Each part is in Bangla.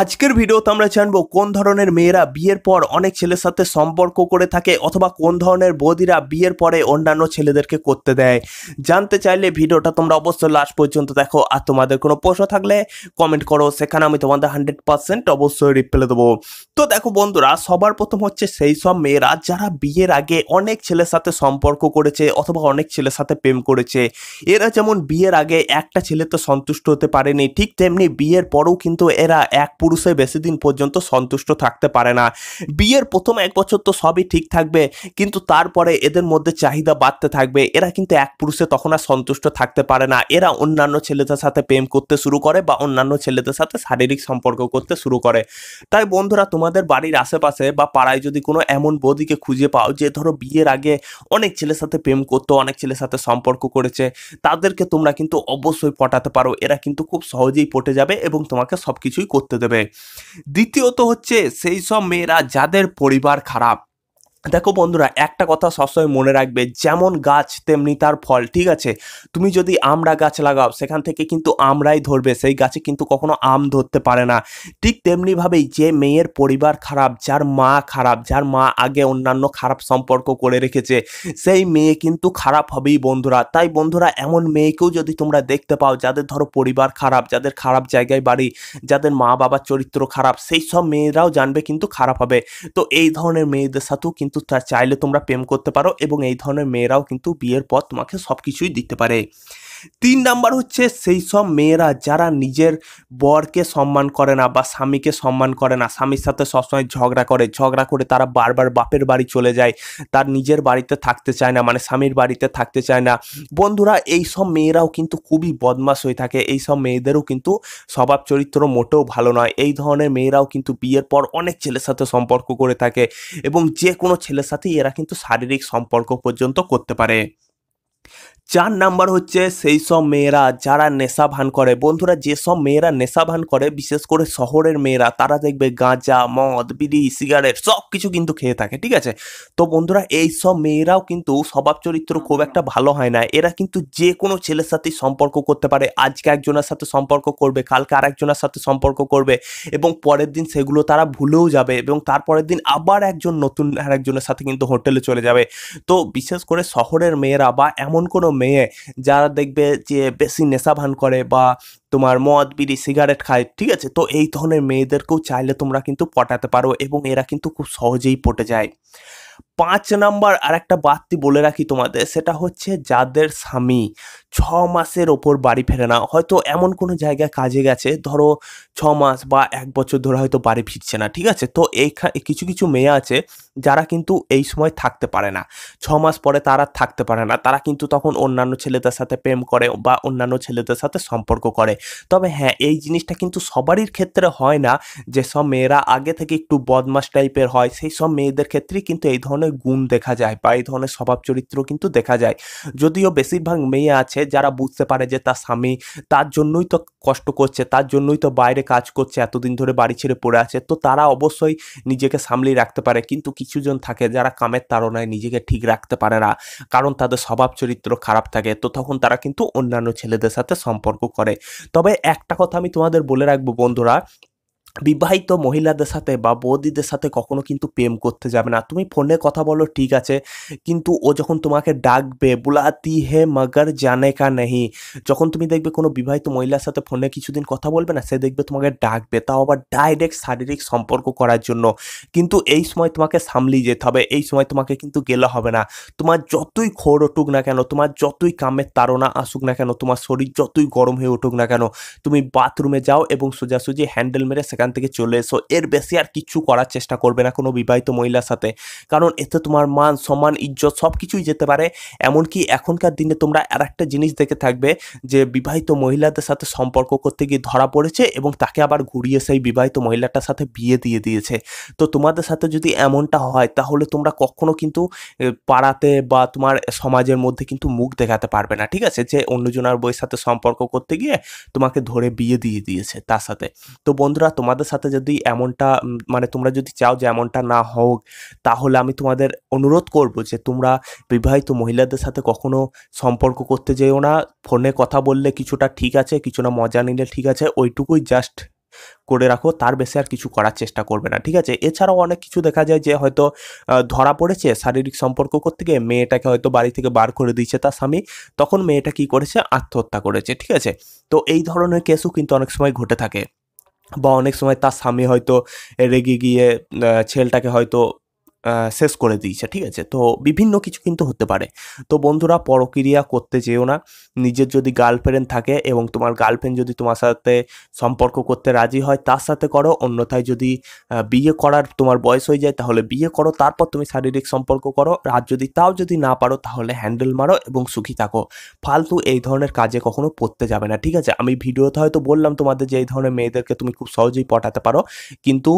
আজকের ভিডিওতে আমরা জানবো কোন ধরনের মেয়েরা বিয়ের পর অনেক ছেলের সাথে সম্পর্ক করে থাকে অথবা কোন ধরনের বৌদিরা বিয়ের পরে অন্যান্য ছেলেদেরকে করতে দেয় জানতে চাইলে ভিডিওটা তোমরা অবশ্যই লাস্ট পর্যন্ত দেখো আর তোমাদের কোনো প্রশ্ন থাকলে কমেন্ট করো সেখানে আমি তোমাদের হান্ড্রেড পার্সেন্ট অবশ্যই রিপ্লাই দেবো তো দেখো বন্ধুরা সবার প্রথম হচ্ছে সেই সব মেয়েরা যারা বিয়ের আগে অনেক ছেলের সাথে সম্পর্ক করেছে অথবা অনেক ছেলের সাথে প্রেম করেছে এরা যেমন বিয়ের আগে একটা ছেলে তো সন্তুষ্ট হতে পারেনি ঠিক তেমনি বিয়ের পরেও কিন্তু এরা এক পুরুষে বেশি দিন পর্যন্ত সন্তুষ্ট থাকতে পারে না বিয়ের প্রথম এক বছর তো সবই ঠিক থাকবে কিন্তু তারপরে এদের মধ্যে চাহিদা বাড়তে থাকবে এরা কিন্তু এক পুরুষে তখন আর সন্তুষ্ট থাকতে পারে না এরা অন্যান্য ছেলেদের সাথে প্রেম করতে শুরু করে বা অন্যান্য ছেলেদের সাথে শারীরিক সম্পর্ক করতে শুরু করে তাই বন্ধুরা তোমাদের বাড়ির আশেপাশে বা পাড়ায় যদি কোনো এমন বৌদিকে খুঁজে পাও যে ধরো বিয়ের আগে অনেক ছেলের সাথে প্রেম করতো অনেক ছেলের সাথে সম্পর্ক করেছে তাদেরকে তোমরা কিন্তু অবশ্যই পটাতে পারো এরা কিন্তু খুব সহজেই পটে যাবে এবং তোমাকে সব কিছুই করতে দেবে দেবে দ্বিতীয়ত হচ্ছে সেই সব মেয়েরা যাদের পরিবার খারাপ দেখো বন্ধুরা একটা কথা সবসময় মনে রাখবে যেমন গাছ তেমনি তার ফল ঠিক আছে তুমি যদি আমরা গাছ লাগাও সেখান থেকে কিন্তু আমরাই ধরবে সেই গাছে কিন্তু কখনো আম ধরতে পারে না ঠিক তেমনিভাবেই যে মেয়ের পরিবার খারাপ যার মা খারাপ যার মা আগে অন্যান্য খারাপ সম্পর্ক করে রেখেছে সেই মেয়ে কিন্তু খারাপ হবেই বন্ধুরা তাই বন্ধুরা এমন মেয়েকেও যদি তোমরা দেখতে পাও যাদের ধরো পরিবার খারাপ যাদের খারাপ জায়গায় বাড়ি যাদের মা বাবার চরিত্র খারাপ সেই সব মেয়েরাও জানবে কিন্তু খারাপ হবে তো এই ধরনের মেয়েদের সাথেও কিন্তু কিন্তু চাইলে তোমরা প্রেম করতে পারো এবং এই ধরনের মেয়েরাও কিন্তু বিয়ের পর তোমাকে সব কিছুই দিতে পারে তিন নাম্বার হচ্ছে সেই সব মেয়েরা যারা নিজের বরকে সম্মান করে না বা স্বামীকে সম্মান করে না স্বামীর সাথে সবসময় ঝগড়া করে ঝগড়া করে তারা বারবার বাপের বাড়ি চলে যায় তার নিজের বাড়িতে থাকতে চায় না মানে স্বামীর বাড়িতে থাকতে চায় না বন্ধুরা এই সব মেয়েরাও কিন্তু খুবই বদমাস হয়ে থাকে এই সব মেয়েদেরও কিন্তু স্বভাব চরিত্র মোটেও ভালো নয় এই ধরনের মেয়েরাও কিন্তু বিয়ের পর অনেক ছেলের সাথে সম্পর্ক করে থাকে এবং যে কোনো ছেলের সাথেই এরা কিন্তু শারীরিক সম্পর্ক পর্যন্ত করতে পারে চার নাম্বার হচ্ছে সেই সব মেয়েরা যারা নেশা ভান করে বন্ধুরা যেসব মেয়েরা নেশা ভান করে বিশেষ করে শহরের মেয়েরা তারা দেখবে গাঁজা মদ বিড়ি সিগারেট সব কিছু কিন্তু খেয়ে থাকে ঠিক আছে তো বন্ধুরা এই সব মেয়েরাও কিন্তু স্বভাব চরিত্র খুব একটা ভালো হয় না এরা কিন্তু যে কোনো ছেলের সাথেই সম্পর্ক করতে পারে আজকে একজনের সাথে সম্পর্ক করবে কালকে আরেকজনের সাথে সম্পর্ক করবে এবং পরের দিন সেগুলো তারা ভুলেও যাবে এবং তারপরের দিন আবার একজন নতুন আরেকজনের সাথে কিন্তু হোটেলে চলে যাবে তো বিশেষ করে শহরের মেয়েরা বা এমন কোনো মেয়ে যারা দেখবে যে বেশি নেশা ভান করে বা তোমার মদ বিড়ি সিগারেট খায় ঠিক আছে তো এই ধরনের মেয়েদেরকেও চাইলে তোমরা কিন্তু পটাতে পারো এবং এরা কিন্তু খুব সহজেই পটে যায় পাঁচ নাম্বার আর একটা বাড়তি বলে রাখি তোমাদের সেটা হচ্ছে যাদের স্বামী ছ মাসের ওপর বাড়ি ফেরে না হয়তো এমন কোনো জায়গায় কাজে গেছে ধরো ছ মাস বা এক বছর ধরে হয়তো বাড়ি ফিরছে না ঠিক আছে তো এই কিছু কিছু মেয়ে আছে যারা কিন্তু এই সময় থাকতে পারে না ছ মাস পরে তারা থাকতে পারে না তারা কিন্তু তখন অন্যান্য ছেলেদের সাথে প্রেম করে বা অন্যান্য ছেলেদের সাথে সম্পর্ক করে তবে হ্যাঁ এই জিনিসটা কিন্তু সবারই ক্ষেত্রে হয় না যেসব মেয়েরা আগে থেকে একটু বদমাস টাইপের হয় সেই সব মেয়েদের ক্ষেত্রেই কিন্তু এই ধরনের ধরনের গুণ দেখা যায় বা এই ধরনের স্বভাব চরিত্র কিন্তু দেখা যায় যদিও বেশিরভাগ মেয়ে আছে যারা বুঝতে পারে যে তার স্বামী তার জন্যই তো কষ্ট করছে তার জন্যই তো বাইরে কাজ করছে এতদিন ধরে বাড়ি ছেড়ে পড়ে আছে তো তারা অবশ্যই নিজেকে সামলিয়ে রাখতে পারে কিন্তু কিছুজন থাকে যারা কামের তাড়নায় নিজেকে ঠিক রাখতে পারে না কারণ তাদের স্বভাব চরিত্র খারাপ থাকে তো তখন তারা কিন্তু অন্যান্য ছেলেদের সাথে সম্পর্ক করে তবে একটা কথা আমি তোমাদের বলে রাখবো বন্ধুরা বিবাহিত মহিলাদের সাথে বা বৌদিদের সাথে কখনো কিন্তু প্রেম করতে যাবে না তুমি ফোনে কথা বলো ঠিক আছে কিন্তু ও যখন তোমাকে ডাকবে বুলাতি হে মগর জানে কা নেহি যখন তুমি দেখবে কোনো বিবাহিত মহিলার সাথে ফোনে কিছুদিন কথা বলবে না সে দেখবে তোমাকে ডাকবে তাও আবার ডাইরেক্ট শারীরিক সম্পর্ক করার জন্য কিন্তু এই সময় তোমাকে সামলিয়ে যেতে হবে এই সময় তোমাকে কিন্তু গেলে হবে না তোমার যতই খোর উঠুক না কেন তোমার যতই কামের তাড়না আসুক না কেন তোমার শরীর যতই গরম হয়ে উঠুক না কেন তুমি বাথরুমে যাও এবং সোজাসুজি হ্যান্ডেল মেরে সেখান থেকে চলে এসো এর বেশি আর কিছু করার চেষ্টা করবে না কোনো বিবাহিত মহিলার সাথে কারণ এতে তোমার মান সম্মান ইজ্জত সব কিছুই যেতে পারে এমনকি এখনকার দিনে তোমরা আর একটা জিনিস দেখে থাকবে যে বিবাহিত মহিলাদের সাথে সম্পর্ক করতে গিয়ে ধরা পড়েছে এবং তাকে আবার ঘুরিয়ে সেই বিবাহিত মহিলাটার সাথে বিয়ে দিয়ে দিয়েছে তো তোমাদের সাথে যদি এমনটা হয় তাহলে তোমরা কখনো কিন্তু পাড়াতে বা তোমার সমাজের মধ্যে কিন্তু মুখ দেখাতে পারবে না ঠিক আছে যে অন্যজনার বইয়ের সাথে সম্পর্ক করতে গিয়ে তোমাকে ধরে বিয়ে দিয়ে দিয়েছে তার সাথে তো বন্ধুরা তোমার আমাদের সাথে যদি এমনটা মানে তোমরা যদি চাও যে এমনটা না হোক তাহলে আমি তোমাদের অনুরোধ করব যে তোমরা বিবাহিত মহিলাদের সাথে কখনো সম্পর্ক করতে যেও না ফোনে কথা বললে কিছুটা ঠিক আছে কিছু না মজা নিলে ঠিক আছে ওইটুকুই জাস্ট করে রাখো তার বেশি আর কিছু করার চেষ্টা করবে না ঠিক আছে এছাড়াও অনেক কিছু দেখা যায় যে হয়তো ধরা পড়েছে শারীরিক সম্পর্ক করতে গিয়ে মেয়েটাকে হয়তো বাড়ি থেকে বার করে দিয়েছে তার স্বামী তখন মেয়েটা কি করেছে আত্মহত্যা করেছে ঠিক আছে তো এই ধরনের কেসও কিন্তু অনেক সময় ঘটে থাকে বা অনেক সময় তার স্বামী হয়তো রেগে গিয়ে ছেলেটাকে হয়তো শেষ করে দিয়েছে ঠিক আছে তো বিভিন্ন কিছু কিন্তু হতে পারে তো বন্ধুরা পরক্রিয়া করতে যেও না নিজের যদি গার্লফ্রেন্ড থাকে এবং তোমার গার্লফ্রেন্ড যদি তোমার সাথে সম্পর্ক করতে রাজি হয় তার সাথে করো অন্যথায় যদি বিয়ে করার তোমার বয়স হয়ে যায় তাহলে বিয়ে করো তারপর তুমি শারীরিক সম্পর্ক করো আর যদি তাও যদি না পারো তাহলে হ্যান্ডেল মারো এবং সুখী থাকো ফালতু এই ধরনের কাজে কখনো পড়তে যাবে না ঠিক আছে আমি ভিডিওতে হয়তো বললাম তোমাদের যে এই ধরনের মেয়েদেরকে তুমি খুব সহজেই পটাতে পারো কিন্তু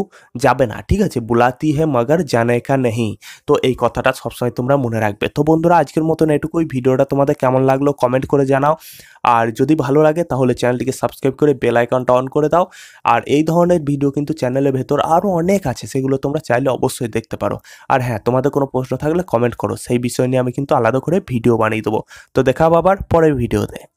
যাবে না ঠিক আছে বুলাতি হে মগার জানে শিক্ষা নেই তো এই কথাটা সবসময় তোমরা মনে রাখবে তো বন্ধুরা আজকের মতন এটুকুই ভিডিওটা তোমাদের কেমন লাগলো কমেন্ট করে জানাও আর যদি ভালো লাগে তাহলে চ্যানেলটিকে সাবস্ক্রাইব করে বেল আইকনটা অন করে দাও আর এই ধরনের ভিডিও কিন্তু চ্যানেলের ভেতর আরও অনেক আছে সেগুলো তোমরা চাইলে অবশ্যই দেখতে পারো আর হ্যাঁ তোমাদের কোনো প্রশ্ন থাকলে কমেন্ট করো সেই বিষয় নিয়ে আমি কিন্তু আলাদা করে ভিডিও বানিয়ে দেবো তো দেখা আবার পরের ভিডিওতে